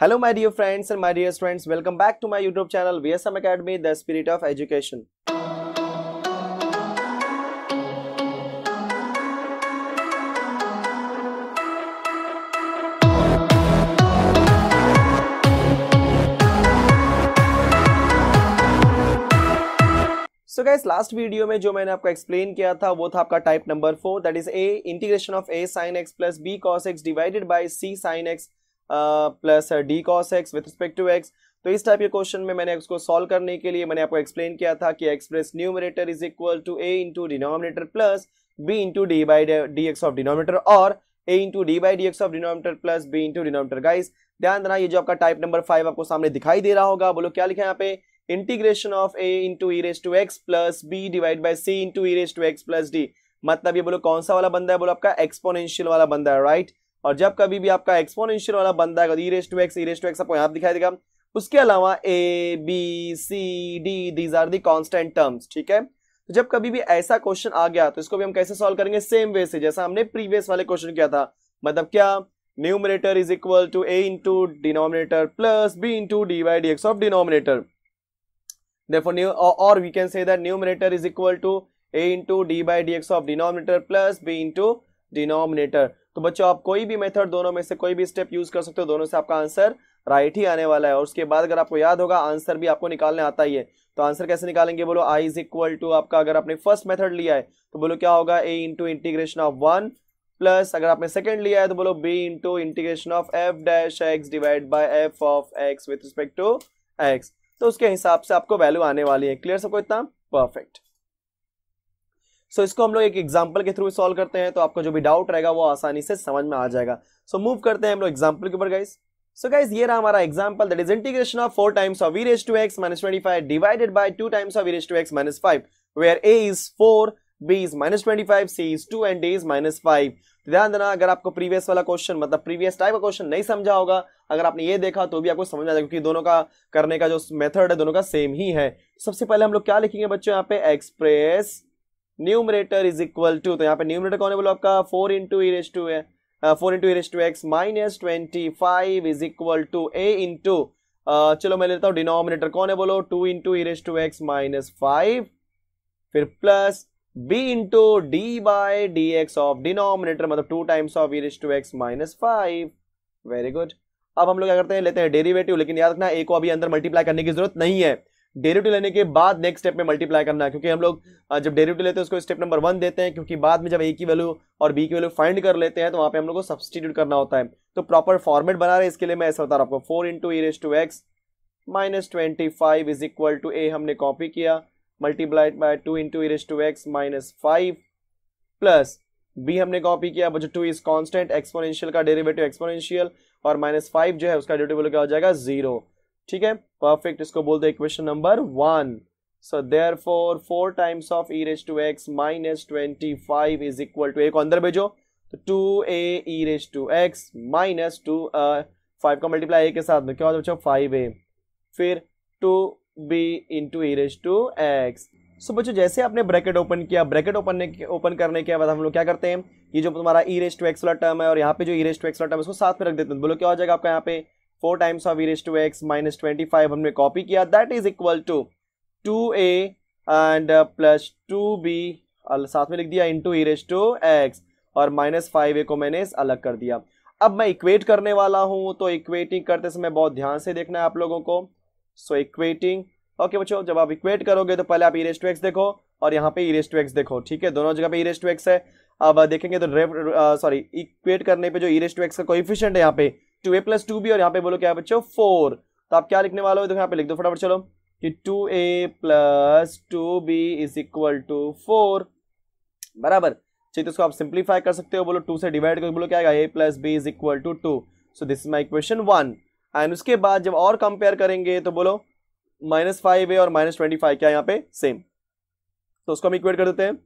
Hello my dear friends and my dear students welcome back to my YouTube channel VSM academy the spirit of education so guys last video में जो मैंने आपको explain किया था वो था आपका type number four that is a integration of a sine x plus b cos x divided by c sine x plus d cos x with respect to x तो इस टाइप के क्वेश्चन में मैंने उसको सॉल्व करने के लिए मैंने आपको एक्सप्लेन किया था कि express numerator is equal to a into denominator plus b into d by d x of denominator और a into d by d x of denominator plus b into denominator guys ध्यान देना ये जो आपका type number five आपको सामने दिखाई दे रहा होगा बोलो क्या लिखा है यहाँ पे integration of a into e raise to x plus b divide by c into e raise to x plus d मतलब ये बोलो कौन सा वाला बंदा है बोलो आपका एक्सपोनेंशियल वाला बंदा है राइट right? और जब कभी भी आपका एक्सपोनेंशियल वाला बनता है e raised to x e raised to x आपको यहाँ दिखाई देगा उसके अलावा a b c d these are the constant terms ठीक है तो जब कभी भी ऐसा क्वेश्चन आ गया तो इसको भी हम कैसे सॉल्व करेंगे सेम वे से जैसा हमने प्रीवियस वाले क्वेश्चन किया था मतलब क्या numerator is equal to a into denominator plus b into d by d x of denominator therefore new or, or we can say that numerator is equal to a d d by dx of denominator plus b into denominator तो बच्चों आप कोई भी method दोनों में से कोई भी स्टेप यूज कर सकते हो दोनों से आपका आंसर राइट ही आने वाला है और उसके बाद अगर आपको याद होगा आंसर भी आपको निकालने आता ही है तो आंसर कैसे निकालेंगे बोलो आई इज इक्वल टू आपका अगर आपने फर्स्ट मेथड लिया है तो बोलो क्या होगा a into integration of one plus अगर आपने सेकंड लिया है तो बोलो b into integration of f dash x divide by f of x with respect to x तो उसके हिसाब से आपको वैल्यू आने वाली है क्लियर सबको इतना परफेक्ट सो so, इसको हम लोग एक एग्जाम्पल के थ्रू सॉल्व करते हैं तो आपको जो भी डाउट रहेगा वो आसानी से समझ में आ जाएगा सो so, मूव करते हैं हम लोग एग्जाम्पल के ऊपर गाइस सो गाइज ये रहा हमारा example that is integration of four times of e raise to x minus twenty five divided by two times of e raise to x minus five where a is four b is minus twenty five c is two and d is minus five ध्यान देना अगर आपको previous वाला question मतलब previous type का question नहीं समझा होगा अगर आपने ये देखा तो भी आपको समझ आ जाएगा क्योंकि दोनों का करने का जो मेथड है दोनों का सेम ही है सबसे पहले हम लोग क्या लिखेंगे बच्चों यहाँ पे express numerator is equal to तो यहाँ पे न्यूमरेटर कौन है बोलो आपका four into raise to four into raise to x minus twenty five is equal to a into चलो मैं लेता हूँ डिनोमिनेटर कौन है बोलो two into raise to x minus five फिर plus b into d by d x of denominator मतलब two times of raise to x minus five very good अब हम लोग क्या करते हैं लेते हैं डेरिवेटिव लेकिन याद रखना ए को अभी अंदर मल्टीप्लाई करने की जरूरत नहीं है डेरिवेटिव लेने के बाद नेक्स्ट स्टेप में मल्टीप्लाई करना है क्योंकि हम लोग जब डेरिवेटिव लेते हैं उसको स्टेप नंबर वन देते हैं क्योंकि बाद में जब ए की वैल्यू और बी की वैल्यू फाइंड कर लेते हैं तो वहाँ पे हम लोग को सब्सटीट्यूट करना होता है तो प्रॉपर फॉर्मेट बना रहे इसके लिए मैं ऐसा बता रहा हूँ आपको four into e raise to x minus twenty five is equal to a हमने कॉपी किया multiplied by two into e raise to x minus five plus b हमने कॉपी किया जो टू इज कॉन्स्टेंट एक्सपोनेंशियल का derivative exponential और minus five जो है उसका डेरिवेटिव क्या हो जाएगा जीरो ठीक है परफेक्ट इसको बोलते दो equation number one so there four four times of e raised to x minus twenty five is equal to a को अंदर भेजो तो two a e raise to x minus two five का मल्टीप्लाई ए के साथ में क्या होता है बच्चों फाइव ए फिर two b into e raise to x so बच्चों जैसे आपने ब्रैकेट ओपन किया ब्रैकेट ओपन ओपन करने के बाद हम लोग क्या करते हैं ये जो तुम्हारा ई रेस्ट टू एक्स वाला टर्म है और यहाँ पे जो ई रेस्ट टू एक्स वाला टर्म है उसको साथ में रख देते हैं बोलो क्या हो जाएगा आपका यहाँ पे four times of e raise to x minus twenty five हमने कॉपी किया that is equal to two a and plus two b साथ में लिख दिया into e raise to x और माइनस फाइव ए को मैंने अलग कर दिया अब मैं इक्वेट करने वाला हूँ तो इक्वेटिंग करते समय बहुत ध्यान से देखना है आप लोगों को सो इक्वेटिंग ओके बच्चों जब आप इक्वेट करोगे तो पहले आप ई रेस टू एक्स देखो और यहाँ पे ई रेस टू एक्स देखो ठीक है दोनों जगह पे ई रेस टू एक्स है अब uh, देखेंगे तो सॉरी uh, इक्वेट करने पे जो ई रेस टू एक्स का कोइफिशियंट है यहाँ पे two a plus two b और यहाँ पे बोलो क्या बच्चों फोर तो आप क्या लिखने वाले हो तो यहाँ पे लिख दो फटाफट चलो कि two a plus two b is equal to four बराबर चलिए तो इसको आप सिंप्लीफाई कर सकते हो बोलो टू से डिवाइड करके बोलो क्या आएगा a plus b is equal to two so this is my equation one and उसके बाद जब और कंपेयर करेंगे तो बोलो माइनस फाइव ए और माइनस ट्वेंटी फाइव क्या यहाँ पे सेम तो उसको हम इक्वेट कर देते हैं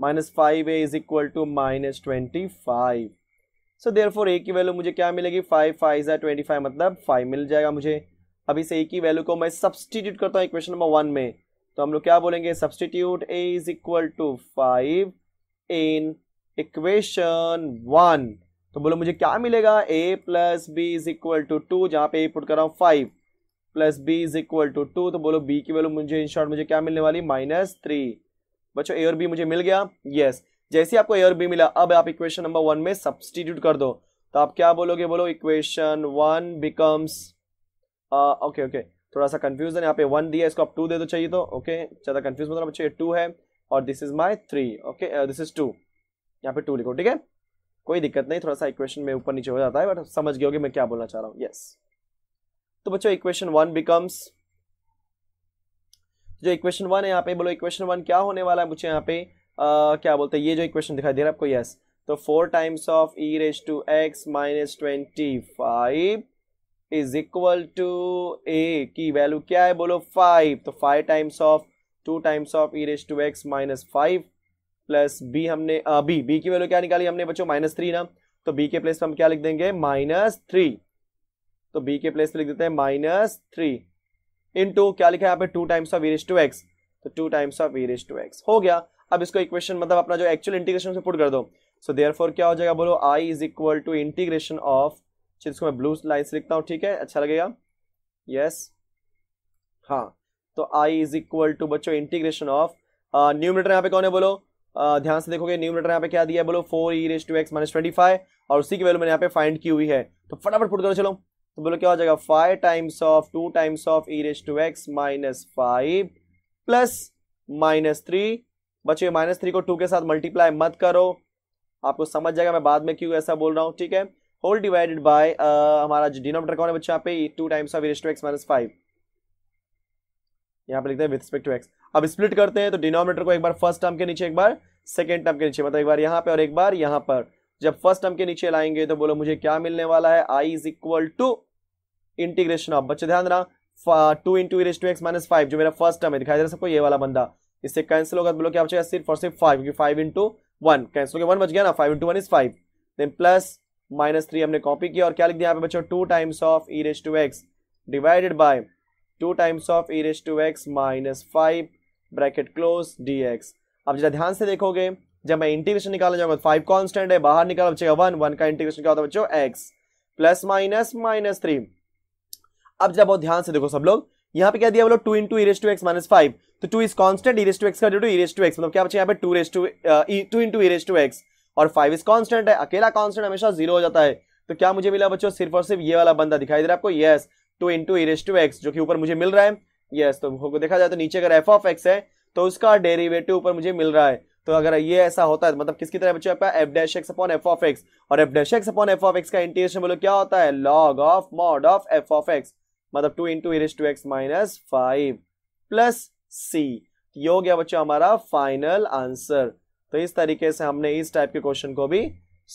minus five a is equal to minus twenty five so there four a की वैल्यू मुझे क्या मिलेगी फाइव फाइव ज़ा ट्वेंटी फाइव मतलब फाइव मिल जाएगा मुझे अभी से ए की वैल्यू को मैं सब्सटीट्यूट करता हूँ इक्वेशन नंबर वन में तो हम लोग क्या बोलेंगे substitute a is equal to five in equation one तो बोलो मुझे क्या मिलेगा a plus b is equal to two जहाँ पे ए पुट कर रहा हूँ five plus b is equal to two तो बोलो बी की वैल्यू मुझे इन शॉर्ट मुझे क्या मिलने वाली माइनस थ्री बच्चों ए और बी मुझे मिल गया यस yes. जैसे आपको ए और बी मिला अब आप इक्वेशन नंबर वन में सब्सटीट्यूट कर दो तो आप क्या बोलोगे बोलो equation one becomes okay okay थोड़ा सा कंफ्यूजन यहाँ पे वन दिया इसको आप टू दे दो चाहिए तो ओके ज़्यादा कंफ्यूज मतलब चाहिए टू है और this is my three okay this is two यहाँ पे टू लिखो ठीक है कोई दिक्कत नहीं थोड़ा सा इक्वेशन में ऊपर नीचे हो जाता है बट समझ गए मैं क्या बोलना चाह रहा हूँ यस yes. तो बच्चों इक्वेशन वन बिकम्स जो इक्वेशन वन है यहाँ पे बोलो इक्वेशन वन क्या होने वाला है मुझे यहाँ पे क्या बोलते हैं ये जो इक्वेशन दिखाई दे रहा है आपको यस तो four times of e raise to x minus twenty five is equal to a की वैल्यू क्या है बोलो फाइव तो five times of two times of e raise to x minus five plus b हमने b b की value क्या निकाली हमने बच्चों माइनस थ्री ना तो बी के प्लेस पर हम क्या लिख देंगे माइनस थ्री तो बी के प्लेस पर लिख देते हैं माइनस थ्री इन टू क्या लिखा है यहाँ पे two times of e raise to x तो two times of e raise to x हो गया अब इसको इक्वेशन मतलब अपना जो एक्चुअल इंटीग्रेशन से पुट कर दो सो so, देयर क्या हो जाएगा बोलो I is equal to integration of चलिए मैं ब्लू लाइन से लिखता हूँ ठीक है अच्छा लगेगा यस yes. हाँ तो आई इज इक्वल टू बच्चो इंटीग्रेशन ऑफ न्यूमिनेटर यहाँ पे कौन है बोलो uh, ध्यान से देखोगे न्यूमिनेटर यहाँ पे क्या दिया है बोलो four e raise to x minus twenty five और उसी की वैल्यू मैंने यहाँ पे फाइंड की हुई है तो फटाफट पुट करो चलो तो बोलो क्या हो जाएगा five times of two times of e raise to x minus five plus minus three बच्चों माइनस थ्री को टू के साथ मल्टीप्लाई मत करो आपको समझ जाएगा मैं बाद में क्यों ऐसा बोल रहा हूँ ठीक है होल डिवाइडेड बाय हमारा जो डिनोमीटर कौन है बच्चों यहाँ पे two times of raised to x minus five यहाँ पे लिखते हैं विथ रिस्पेक्ट टू एक्स अब स्प्लिट करते हैं तो डिनोमीटर को एक बार फर्स्ट टर्म के नीचे एक बार सेकेंड टर्म के नीचे मतलब एक बार यहाँ पे और एक बार यहाँ पर जब फर्स्ट टर्म के नीचे लाएंगे तो बोलो मुझे क्या मिलने वाला है I is equal to integration of बच्चे ध्यान रहा two into raised to x minus five जो मेरा फर्स्ट टर्म है दिखाई दे रहा सबको ये वाला बंदा इससे कैंसिल होगा तो बोलो क्या बचेगा सिर्फ और सिर्फ फाइव क्योंकि फाइव इंटू वन कैंसिल हो वन बच गया ना five into one is five then plus minus three हमने कॉपी किया और क्या लिख दिया यहाँ पे बच्चों two times of e raise to x divided by two times of e raise to x minus five bracket close d x अब जरा ध्यान से देखोगे जब मैं इंटीग्रेशन निकालना जाऊंगा फाइव तो कॉन्स्टेंट है बाहर निकाल बचेगा वन वन का इंटीग्रेशन क्या होता है बच्चों x plus minus minus three अब जब बहुत ध्यान से देखो सब लोग यहाँ पे क्या दिया बोलो two into e raise to x minus five तो two is constant e raise to x का टू इरेस टू एक्स मतलब क्या बच्चे यहाँ पे two raise to two into e raise to x और फाइव इज कॉन्स्टेंट है अकेला कॉन्स्टेंट हमेशा जीरो हो जाता है तो क्या मुझे मिला बच्चों सिर्फ और सिर्फ ये वाला बंदा दिखाई दे रहा है आपको yes two into e raise to x जो कि ऊपर मुझे मिल रहा है येस तो देखा जाए तो नीचे अगर एफ ऑफ एक्स है तो उसका डेरिवेटिव ऊपर मुझे मिल रहा है तो अगर ये ऐसा होता है तो मतलब किसकी तरह बच्चों आपका f dash x upon f of x और f dash x upon f of x का इंटीग्रेशन बोलो क्या होता है log of mod of f of x मतलब two into is two x minus five plus c ये हो गया बच्चों हमारा फाइनल आंसर तो इस तरीके से हमने इस टाइप के क्वेश्चन को भी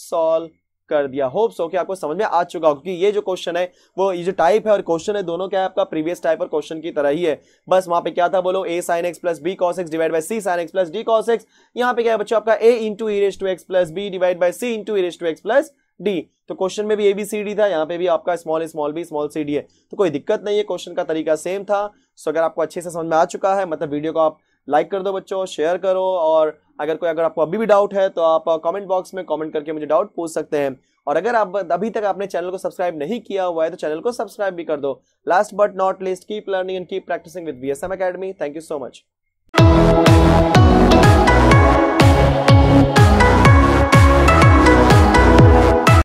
सॉल्व कर दिया होप्स हो कि आपको समझ में आ चुका हो क्योंकि ये जो क्वेश्चन है वो ये जो टाइप है और क्वेश्चन है दोनों क्या है आपका प्रीवियस टाइप और क्वेश्चन की तरह ही है बस वहां पे क्या था बोलो a sine x plus b cos x divide by c sine x plus d cos x यहाँ पे क्या है बच्चों आपका a into e raise to x plus b divide by c into e raise to x plus d तो question में भी ए b c D था यहाँ पे भी आपका small small b small c d है तो कोई दिक्कत नहीं है क्वेश्चन का तरीका सेम था सो अगर आपको अच्छे से समझ में आ चुका है मतलब वीडियो को आप लाइक कर दो बच्चों शेयर करो और अगर कोई अगर आपको अभी भी डाउट है तो आप कमेंट बॉक्स में कमेंट करके मुझे डाउट पूछ सकते हैं और अगर आप अभी तक आपने चैनल को सब्सक्राइब नहीं किया हुआ है तो चैनल को सब्सक्राइब भी कर दो last but not least keep learning and keep practising with B S M thank you so much